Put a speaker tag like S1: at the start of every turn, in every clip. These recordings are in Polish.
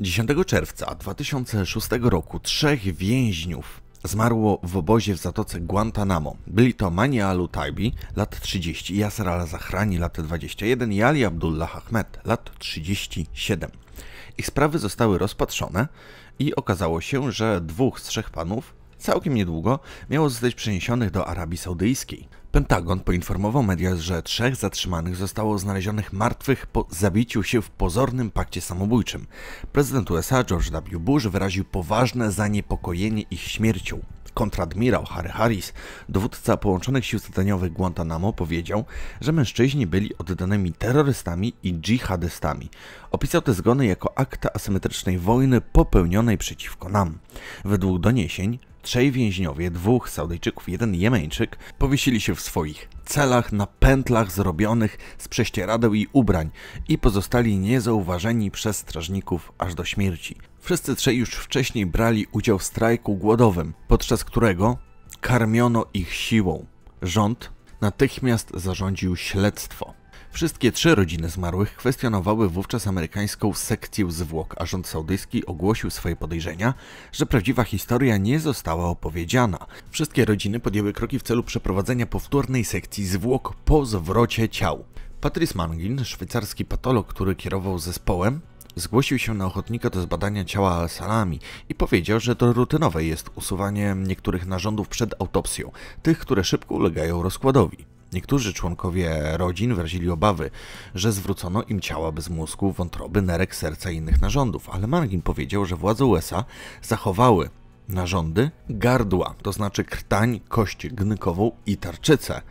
S1: 10 czerwca 2006 roku trzech więźniów zmarło w obozie w zatoce Guantanamo. Byli to Mania al lat 30, Yasser al-Zahrani, lat 21 i Ali Abdullah Ahmed, lat 37. Ich sprawy zostały rozpatrzone i okazało się, że dwóch z trzech panów całkiem niedługo miało zostać przeniesionych do Arabii Saudyjskiej. Pentagon poinformował media, że trzech zatrzymanych zostało znalezionych martwych po zabiciu się w pozornym pakcie samobójczym. Prezydent USA George W. Bush wyraził poważne zaniepokojenie ich śmiercią. Kontradmirał Harry Harris, dowódca połączonych sił zadaniowych Guantanamo, powiedział, że mężczyźni byli oddanymi terrorystami i dżihadystami. Opisał te zgony jako akta asymetrycznej wojny popełnionej przeciwko nam. Według doniesień Trzej więźniowie, dwóch Saudyjczyków, jeden Jemeńczyk, powiesili się w swoich celach na pętlach zrobionych z prześcieradeł i ubrań i pozostali niezauważeni przez strażników aż do śmierci. Wszyscy trzej już wcześniej brali udział w strajku głodowym, podczas którego karmiono ich siłą. Rząd natychmiast zarządził śledztwo. Wszystkie trzy rodziny zmarłych kwestionowały wówczas amerykańską sekcję zwłok, a rząd saudyjski ogłosił swoje podejrzenia, że prawdziwa historia nie została opowiedziana. Wszystkie rodziny podjęły kroki w celu przeprowadzenia powtórnej sekcji zwłok po zwrocie ciał. Patrice Mangin, szwajcarski patolog, który kierował zespołem, zgłosił się na ochotnika do zbadania ciała Al-Salami i powiedział, że to rutynowe jest usuwanie niektórych narządów przed autopsją, tych, które szybko ulegają rozkładowi. Niektórzy członkowie rodzin wyrazili obawy, że zwrócono im ciała bez mózgu, wątroby, nerek, serca i innych narządów, ale Margin powiedział, że władze USA zachowały narządy gardła, to znaczy krtań, kość gnykową i tarczycę.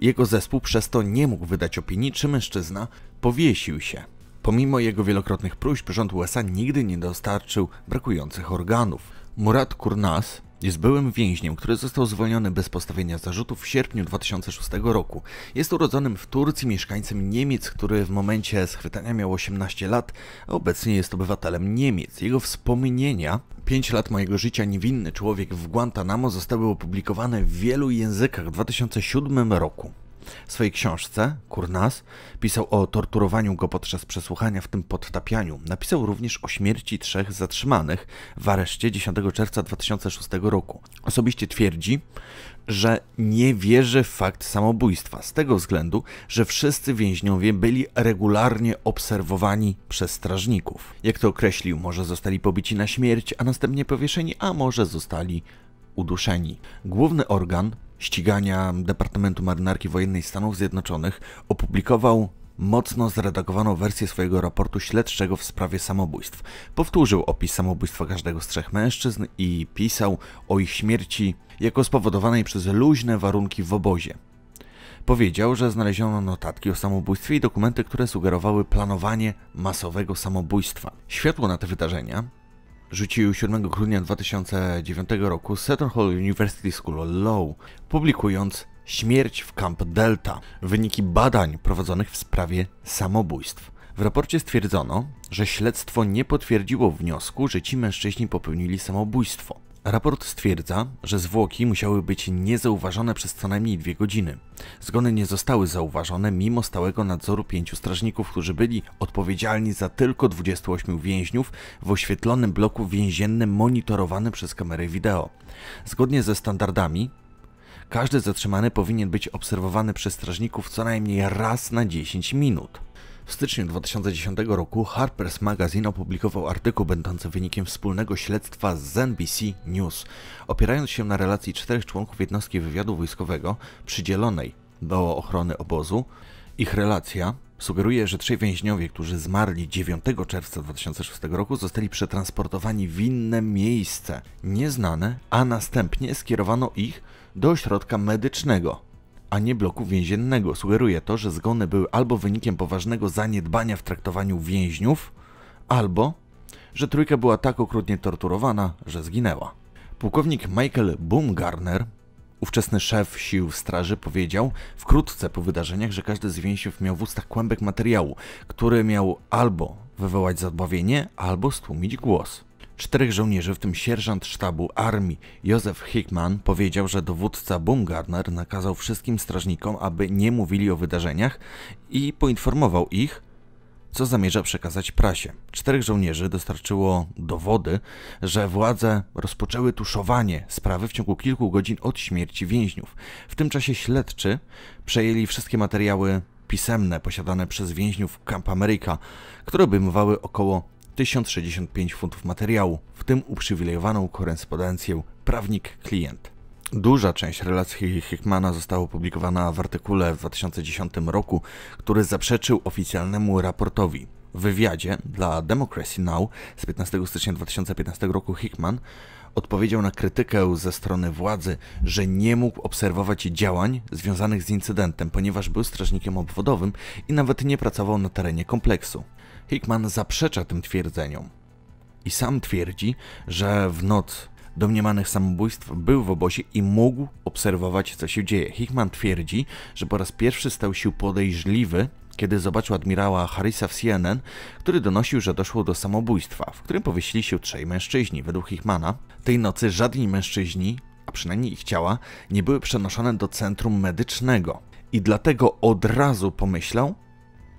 S1: Jego zespół przez to nie mógł wydać opinii, czy mężczyzna powiesił się. Pomimo jego wielokrotnych próśb, rząd USA nigdy nie dostarczył brakujących organów. Murat Kurnas, jest byłym więźniem, który został zwolniony bez postawienia zarzutów w sierpniu 2006 roku. Jest urodzonym w Turcji mieszkańcem Niemiec, który w momencie schwytania miał 18 lat, a obecnie jest obywatelem Niemiec. Jego wspomnienia 5 lat mojego życia niewinny człowiek w Guantanamo zostały opublikowane w wielu językach w 2007 roku. W swojej książce, Kurnas, pisał o torturowaniu go podczas przesłuchania, w tym podtapianiu. Napisał również o śmierci trzech zatrzymanych w areszcie 10 czerwca 2006 roku. Osobiście twierdzi, że nie wierzy w fakt samobójstwa, z tego względu, że wszyscy więźniowie byli regularnie obserwowani przez strażników. Jak to określił, może zostali pobici na śmierć, a następnie powieszeni, a może zostali uduszeni. Główny organ ścigania Departamentu Marynarki Wojennej Stanów Zjednoczonych opublikował mocno zredagowaną wersję swojego raportu śledczego w sprawie samobójstw. Powtórzył opis samobójstwa każdego z trzech mężczyzn i pisał o ich śmierci jako spowodowanej przez luźne warunki w obozie. Powiedział, że znaleziono notatki o samobójstwie i dokumenty, które sugerowały planowanie masowego samobójstwa. Światło na te wydarzenia rzucił 7 grudnia 2009 roku Seton Hall University School of Law, publikując Śmierć w Camp Delta, wyniki badań prowadzonych w sprawie samobójstw. W raporcie stwierdzono, że śledztwo nie potwierdziło wniosku, że ci mężczyźni popełnili samobójstwo. Raport stwierdza, że zwłoki musiały być niezauważone przez co najmniej dwie godziny. Zgony nie zostały zauważone mimo stałego nadzoru pięciu strażników, którzy byli odpowiedzialni za tylko 28 więźniów w oświetlonym bloku więziennym monitorowanym przez kamery wideo. Zgodnie ze standardami, każdy zatrzymany powinien być obserwowany przez strażników co najmniej raz na 10 minut. W styczniu 2010 roku Harper's Magazine opublikował artykuł będący wynikiem wspólnego śledztwa z NBC News, opierając się na relacji czterech członków jednostki wywiadu wojskowego przydzielonej do ochrony obozu. Ich relacja sugeruje, że trzej więźniowie, którzy zmarli 9 czerwca 2006 roku, zostali przetransportowani w inne miejsce, nieznane, a następnie skierowano ich do ośrodka medycznego a nie bloku więziennego. Sugeruje to, że zgony były albo wynikiem poważnego zaniedbania w traktowaniu więźniów, albo że trójka była tak okrutnie torturowana, że zginęła. Pułkownik Michael Bumgarner, ówczesny szef sił straży, powiedział wkrótce po wydarzeniach, że każdy z więźniów miał w ustach kłębek materiału, który miał albo wywołać zadbawienie, albo stłumić głos. Czterech żołnierzy, w tym sierżant sztabu armii Józef Hickman, powiedział, że dowódca Bumgardner nakazał wszystkim strażnikom, aby nie mówili o wydarzeniach i poinformował ich, co zamierza przekazać prasie. Czterech żołnierzy dostarczyło dowody, że władze rozpoczęły tuszowanie sprawy w ciągu kilku godzin od śmierci więźniów. W tym czasie śledczy przejęli wszystkie materiały pisemne posiadane przez więźniów Camp America, które obejmowały około 1065 funtów materiału, w tym uprzywilejowaną korespondencję prawnik-klient. Duża część relacji Hickmana została opublikowana w artykule w 2010 roku, który zaprzeczył oficjalnemu raportowi. W wywiadzie dla Democracy Now! z 15 stycznia 2015 roku Hickman odpowiedział na krytykę ze strony władzy, że nie mógł obserwować działań związanych z incydentem, ponieważ był strażnikiem obwodowym i nawet nie pracował na terenie kompleksu. Hickman zaprzecza tym twierdzeniom i sam twierdzi, że w noc domniemanych samobójstw był w obozie i mógł obserwować, co się dzieje. Hickman twierdzi, że po raz pierwszy stał się podejrzliwy, kiedy zobaczył admirała Harrisa w CNN, który donosił, że doszło do samobójstwa, w którym powiesili się trzej mężczyźni. Według Hickmana tej nocy żadni mężczyźni, a przynajmniej ich ciała, nie były przenoszone do centrum medycznego. I dlatego od razu pomyślał,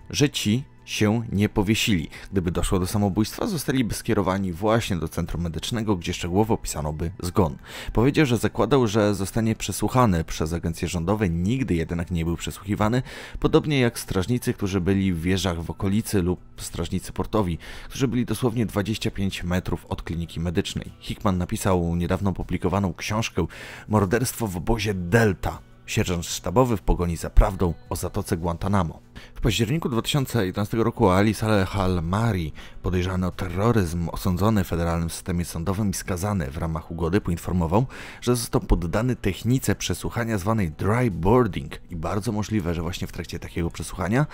S1: że ci się nie powiesili. Gdyby doszło do samobójstwa, zostaliby skierowani właśnie do centrum medycznego, gdzie szczegółowo opisano by zgon. Powiedział, że zakładał, że zostanie przesłuchany przez agencje rządowe, nigdy jednak nie był przesłuchiwany, podobnie jak strażnicy, którzy byli w wieżach w okolicy lub strażnicy portowi, którzy byli dosłownie 25 metrów od kliniki medycznej. Hickman napisał niedawno publikowaną książkę Morderstwo w obozie Delta sierżant sztabowy w pogoni za prawdą o zatoce Guantanamo. W październiku 2011 roku Ali Saleh al-Mari, podejrzany o terroryzm, osądzony w federalnym systemie sądowym i skazany w ramach ugody, poinformował, że został poddany technice przesłuchania zwanej dry boarding i bardzo możliwe, że właśnie w trakcie takiego przesłuchania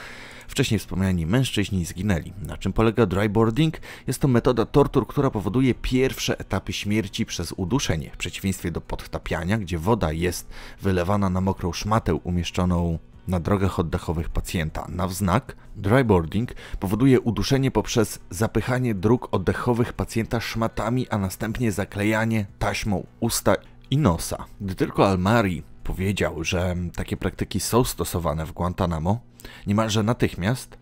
S1: wcześniej wspomniani mężczyźni zginęli. Na czym polega dry boarding? Jest to metoda tortur, która powoduje pierwsze etapy śmierci przez uduszenie, w przeciwieństwie do podtapiania, gdzie woda jest wylewana na na mokrą szmatę umieszczoną na drogach oddechowych pacjenta. Na wznak dryboarding powoduje uduszenie poprzez zapychanie dróg oddechowych pacjenta szmatami, a następnie zaklejanie taśmą usta i nosa. Gdy tylko Almari powiedział, że takie praktyki są stosowane w Guantanamo, niemalże natychmiast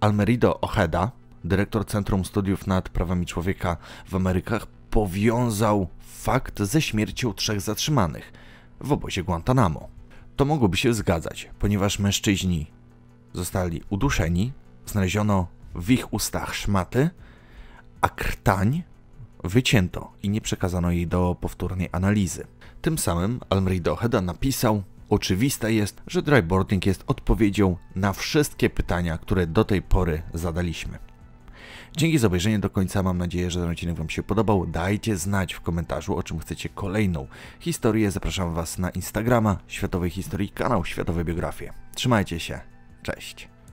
S1: Almerido Ojeda, dyrektor Centrum Studiów nad Prawami Człowieka w Amerykach, powiązał fakt ze śmiercią trzech zatrzymanych w obozie Guantanamo to mogłoby się zgadzać, ponieważ mężczyźni zostali uduszeni, znaleziono w ich ustach szmaty, a krtań wycięto i nie przekazano jej do powtórnej analizy. Tym samym Almeida Heda napisał, oczywiste jest, że dryboarding jest odpowiedzią na wszystkie pytania, które do tej pory zadaliśmy. Dzięki za obejrzenie do końca. Mam nadzieję, że ten odcinek Wam się podobał. Dajcie znać w komentarzu, o czym chcecie kolejną historię. Zapraszam Was na Instagrama Światowej Historii, kanał Światowe Biografie. Trzymajcie się. Cześć.